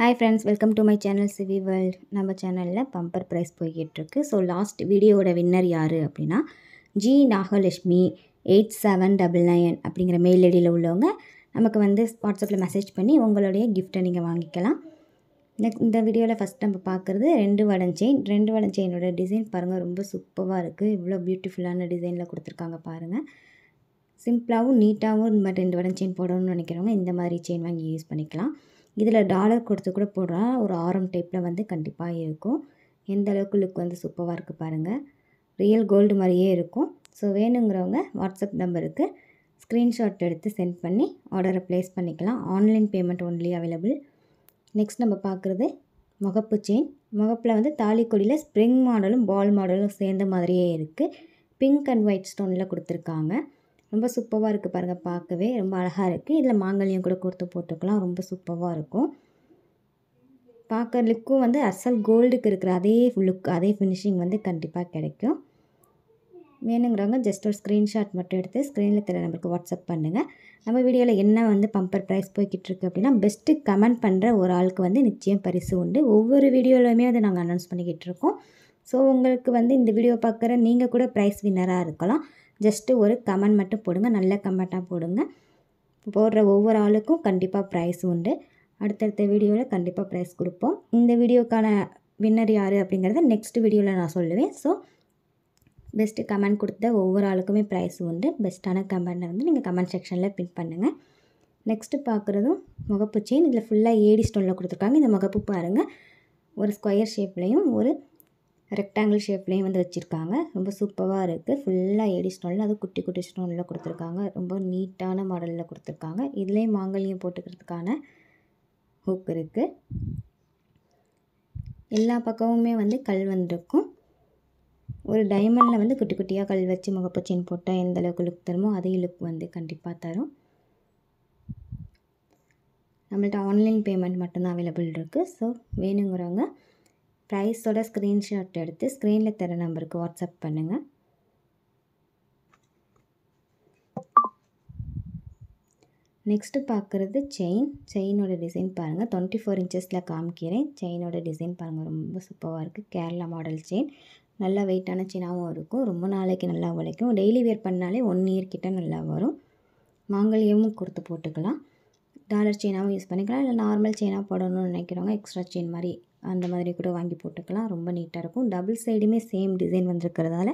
hi friends welcome to my channel சிவி world நம்ம சேனலில் பம்பர் ப்ரைஸ் போய்கிட்டுருக்கு ஸோ லாஸ்ட் வீடியோவோட வின்னர் யார் அப்படின்னா G Nagalakshmi eight seven double nine அப்படிங்கிற மெயில் ஐடியில் உள்ளவங்க நமக்கு வந்து வாட்ஸ்அப்பில் மெசேஜ் பண்ணி உங்களுடைய கிஃப்ட்டை நீங்கள் வாங்கிக்கலாம் இந்த வீடியோவில் ஃபஸ்ட் நம்ம பார்க்குறது ரெண்டு வடன் செயின் ரெண்டு வடன் செயினோட டிசைன் பாருங்கள் ரொம்ப சூப்பராக இருக்குது இவ்வளோ பியூட்டிஃபுல்லான டிசைனில் கொடுத்துருக்காங்க பாருங்கள் சிம்பிளாகவும் நீட்டாகவும் இந்த மாதிரி ரெண்டு வடன் செயின் போடணும்னு நினைக்கிறவங்க இந்த மாதிரி செயின் வாங்கி யூஸ் பண்ணிக்கலாம் இதில் டாலர் கொடுத்து கூட போடுறா ஒரு ஆரம் டைப்பில் வந்து கண்டிப்பாக இருக்கும் எந்த அளவுக்கு லுக் வந்து சூப்பராக இருக்குது பாருங்கள் ரியல் கோல்டு மாதிரியே இருக்கும் ஸோ வேணுங்கிறவங்க வாட்ஸ்அப் நம்பருக்கு ஸ்க்ரீன்ஷாட் எடுத்து சென்ட் பண்ணி ஆர்டரை ப்ளேஸ் பண்ணிக்கலாம் online payment only available next நம்ம பார்க்குறது முகப்பு செயின் முகப்பில் வந்து தாலிக்கொடியில் ஸ்ப்ரிங் மாடலும் பால் மாடலும் சேர்ந்த மாதிரியே இருக்குது பிங்க் அண்ட் ஒயிட் ஸ்டோனில் கொடுத்துருக்காங்க ரொம்ப சூப்பராக இருக்குது பாருங்கள் பார்க்கவே ரொம்ப அழகாக இருக்குது இதில் மாங்கல்யம் கூட கொடுத்து போட்டுக்கலாம் ரொம்ப சூப்பராக இருக்கும் பார்க்குற லுக்கும் வந்து அசல் கோல்டுக்கு இருக்கிற அதே லுக் அதே ஃபினிஷிங் வந்து கண்டிப்பாக கிடைக்கும் வேணுங்கிறவங்க ஜஸ்ட் ஒரு ஸ்க்ரீன்ஷாட் மட்டும் எடுத்து ஸ்க்ரீனில் தெரிய நம்பருக்கு வாட்ஸ்அப் பண்ணுங்கள் நம்ம வீடியோவில் என்ன வந்து பம்பர் ப்ரைஸ் போய்கிட்டு இருக்குது அப்படின்னா பெஸ்ட்டு கமெண்ட் பண்ணுற ஒரு ஆளுக்கு வந்து நிச்சயம் பரிசு உண்டு ஒவ்வொரு வீடியோலையுமே வந்து நாங்கள் அனௌன்ஸ் பண்ணிக்கிட்டு இருக்கோம் ஸோ உங்களுக்கு வந்து இந்த வீடியோ பார்க்குற நீங்கள் கூட ப்ரைஸ் வின்னராக இருக்கலாம் ஜஸ்ட்டு ஒரு கமெண்ட் மட்டும் போடுங்க நல்ல கமெண்ட்டாக போடுங்க போடுற ஒவ்வொரு ஆளுக்கும் கண்டிப்பாக ப்ரைஸ் உண்டு அடுத்தடுத்த வீடியோவில் கண்டிப்பாக ப்ரைஸ் கொடுப்போம் இந்த வீடியோக்கான வின்னர் யார் அப்படிங்கிறத நெக்ஸ்ட் வீடியோவில் நான் சொல்லுவேன் ஸோ பெஸ்ட்டு கமெண்ட் கொடுத்த ஒவ்வொரு ஆளுக்குமே ப்ரைஸ் உண்டு பெஸ்ட்டான கமெண்ட்டை வந்து நீங்கள் கமெண்ட் செக்ஷனில் பின் பண்ணுங்கள் நெக்ஸ்ட்டு பார்க்குறதும் முகப்பு செயின் இதில் ஃபுல்லாக ஏடி ஸ்டோனில் கொடுத்துருக்காங்க இந்த முகப்பு பாருங்கள் ஒரு ஸ்கொயர் ஷேப்லேயும் ஒரு ரெக்டாங்கிள் ஷேப்லேயும் வந்து வச்சுருக்காங்க ரொம்ப சூப்பராக இருக்குது ஃபுல்லாக ஏடி ஸ்டோனில் அது குட்டி குட்டி ஸ்டோனில் கொடுத்துருக்காங்க ரொம்ப நீட்டான மாடலில் கொடுத்துருக்காங்க இதுலேயும் மாங்கல்யம் போட்டுக்கிறதுக்கான ஹூக் இருக்குது எல்லா பக்கமுமே வந்து கல் வந்திருக்கும் ஒரு டைமண்டில் வந்து குட்டி குட்டியாக கல் வச்சு முகப்பு செயின் போட்டால் எந்த அளவுக்கு லுக் தருமோ அதே லுக் வந்து கண்டிப்பாக தரும் நம்மள்ட்ட ஆன்லைன் பேமெண்ட் மட்டும்தான் அவைலபிள் இருக்குது ஸோ வேணுங்கிறவங்க ப்ரைஸோட ஸ்க்ரீன்ஷாட் எடுத்து ஸ்க்ரீனில் தர நம்பருக்கு வாட்ஸ்அப் பண்ணுங்கள் நெக்ஸ்ட்டு பார்க்குறது செயின் செயினோட டிசைன் பாருங்கள் டுவெண்ட்டி ஃபோர் இன்ச்சஸில் காமிக்கிறேன் செயினோட டிசைன் பாருங்கள் ரொம்ப சூப்பராக இருக்குது கேரளா மாடல் செயின் நல்லா வெயிட்டான செயினாகவும் இருக்கும் ரொம்ப நாளைக்கு நல்லா உழைக்கும் டெய்லி வேர் பண்ணாலே ஒன் இயர் கிட்டே நல்லா வரும் மாங்கல்யமும் கொடுத்து போட்டுக்கலாம் டாலர் செயினாகவும் யூஸ் பண்ணிக்கலாம் இல்லை நார்மல் செயினாக போடணும்னு நினைக்கிறவங்க எக்ஸ்ட்ரா செயின் மாதிரி அந்த மாதிரி கூட வாங்கி போட்டுக்கலாம் ரொம்ப நீட்டாக இருக்கும் டபுள் சைடுமே சேம் டிசைன் வந்துருக்கிறதால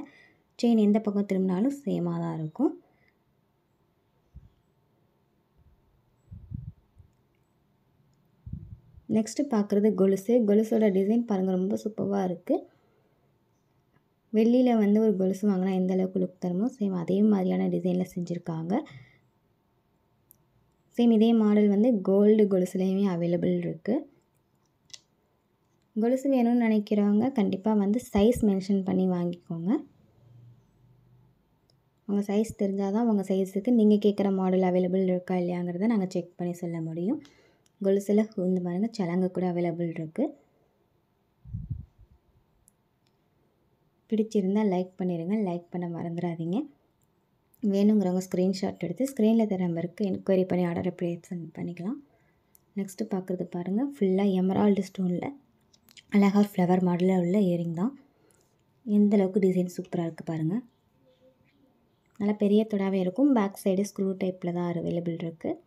செயின் எந்த பக்கம் திரும்பினாலும் சேமாக தான் இருக்கும் நெக்ஸ்ட்டு பார்க்குறது கொலுசு கொலுசோட டிசைன் பாருங்கள் ரொம்ப சூப்பராக இருக்குது வெள்ளியில் வந்து ஒரு கொலுசு வாங்கினா எந்த அளவுக்கு லுக் தருமோ சேம் அதே மாதிரியான டிசைனில் செஞ்சுருக்காங்க சேம் இதே மாடல் வந்து கோல்டு கொலுசுலேயுமே அவைலபிள் இருக்குது கொலுசு வேணும்னு நினைக்கிறவங்க கண்டிப்பாக வந்து சைஸ் மென்ஷன் பண்ணி வாங்கிக்கோங்க உங்கள் சைஸ் தெரிஞ்சால் தான் உங்கள் சைஸுக்கு நீங்கள் கேட்குற மாடல் அவைலபிள் இருக்கா இல்லையாங்கிறத நாங்கள் செக் பண்ணி சொல்ல முடியும் கொலுசில் இந்த மாதிரி சலங்கு கூட அவைலபிள் இருக்குது பிடிச்சிருந்தால் லைக் பண்ணிடுங்க லைக் பண்ண மறந்துடாதீங்க வேணுங்கிறவங்க ஸ்க்ரீன்ஷாட் எடுத்து ஸ்க்ரீனில் தர நம்பருக்கு என்கொயரி பண்ணி ஆர்டரை ப்ளேஸ் பண்ணிக்கலாம் நெக்ஸ்ட்டு பார்க்குறது பாருங்கள் ஃபுல்லாக எமரால்டு ஸ்டோனில் அழகாக ஃப்ளவர் மாடலில் உள்ள இயரிங் தான் எந்தளவுக்கு டிசைன் சூப்பராக இருக்குது பாருங்கள் நல்லா பெரிய தொடாவே இருக்கும் பேக் சைடு ஸ்க்ரூ டைப்பில் தான் அவைலபிள் இருக்குது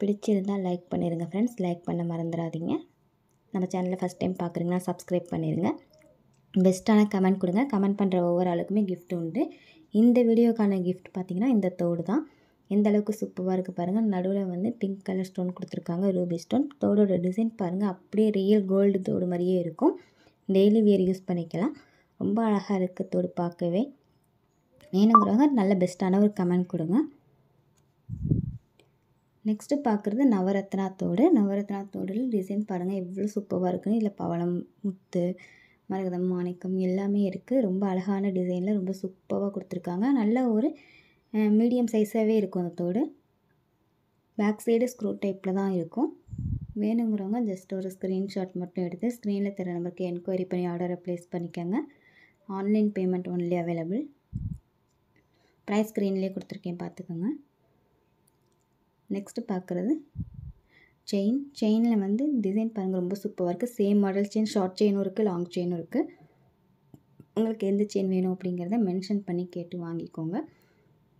பிடிச்சிருந்தால் லைக் பண்ணிடுங்க ஃப்ரெண்ட்ஸ் லைக் பண்ண மறந்துடாதீங்க நம்ம சேனலில் ஃபஸ்ட் டைம் பார்க்குறீங்கன்னா சப்ஸ்கிரைப் பண்ணிடுங்க பெஸ்ட்டான கமெண்ட் கொடுங்க கமெண்ட் பண்ணுற ஒவ்வொரு ஆளுக்குமே கிஃப்ட் உண்டு இந்த வீடியோக்கான கிஃப்ட் பார்த்திங்கன்னா இந்த தோடு தான் எந்த அளவுக்கு சூப்பராக இருக்குது பாருங்கள் நடுவில் வந்து பிங்க் கலர் ஸ்டோன் கொடுத்துருக்காங்க ரூபி ஸ்டோன் தோடோட டிசைன் பாருங்கள் அப்படியே ரியல் கோல்டு தோடு மாதிரியே இருக்கும் டெய்லி வியர் யூஸ் பண்ணிக்கலாம் ரொம்ப அழகாக இருக்குது தோடு பார்க்கவே வேணுங்கிறவங்க நல்ல பெஸ்ட்டான ஒரு கமெண்ட் கொடுங்க நெக்ஸ்ட்டு பார்க்குறது நவரத்னா தோடு நவரத்னா தோடில் டிசைன் பாருங்கள் எவ்வளோ சூப்பராக இருக்குன்னு இல்லை பவளம் முத்து மரகதம் மாணிக்கம் எல்லாமே இருக்குது ரொம்ப அழகான டிசைனில் ரொம்ப சூப்பராக கொடுத்துருக்காங்க நல்ல ஒரு மீடியம் சைஸாகவே இருக்கும் அந்த தோடு பேக் சைடு ஸ்க்ரூ டைப்பில் தான் இருக்கும் வேணுங்கிறவங்க ஜஸ்ட் ஒரு ஸ்க்ரீன்ஷாட் மட்டும் எடுத்து ஸ்க்ரீனில் தர நம்பருக்கு என்கொயரி பண்ணி ஆர்டரை ப்ளேஸ் பண்ணிக்கோங்க online payment only available prize ஸ்க்ரீன்லேயே கொடுத்துருக்கேன் பார்த்துக்கோங்க நெக்ஸ்ட்டு பார்க்குறது செயின் செயினில் வந்து டிசைன் பாருங்கள் ரொம்ப சூப்பராக இருக்குது சேம் மாடல் செயின் ஷார்ட் செயினும் இருக்குது லாங் செயினும் இருக்குது உங்களுக்கு எந்த செயின் வேணும் அப்படிங்கிறத மென்ஷன் பண்ணி கேட்டு வாங்கிக்கோங்க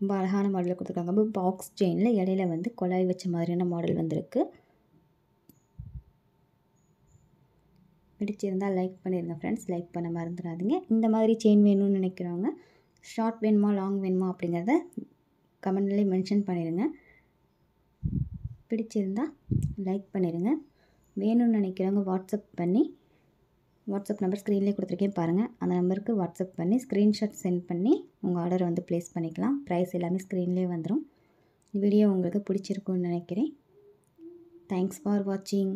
ரொம்ப அழகான மாடலில் கொடுத்துருக்காங்க பாக்ஸ் செயினில் இடையில வந்து குழாய் வச்ச மாதிரியான மாடல் வந்திருக்கு பிடிச்சிருந்தால் லைக் பண்ணிடுங்க ஃப்ரெண்ட்ஸ் லைக் பண்ண மறந்துடாதீங்க இந்த மாதிரி செயின் வேணும்னு நினைக்கிறவங்க ஷார்ட் வேணுமா லாங் வேணுமா அப்படிங்கிறத கமெண்ட்லேயே மென்ஷன் பண்ணிடுங்க பிடிச்சிருந்தால் லைக் பண்ணிடுங்க வேணும்னு நினைக்கிறவங்க வாட்ஸ்அப் பண்ணி வாட்ஸ்அப் நம்பர் ஸ்க்ரீன்லேயே கொடுத்துருக்கேன் பாருங்கள் அந்த நம்பருக்கு வாட்ஸ்அப் பண்ணி ஸ்க்ரீன்ஷாட் சென்ட் பண்ணி உங்கள் ஆர்டரை வந்து ப்ளேஸ் பண்ணிக்கலாம் ப்ரைஸ் எல்லாமே ஸ்க்ரீன்லேயே வந்துடும் வீடியோ உங்களுக்கு பிடிச்சிருக்குன்னு நினைக்கிறேன் தேங்க்ஸ் ஃபார் வாட்சிங்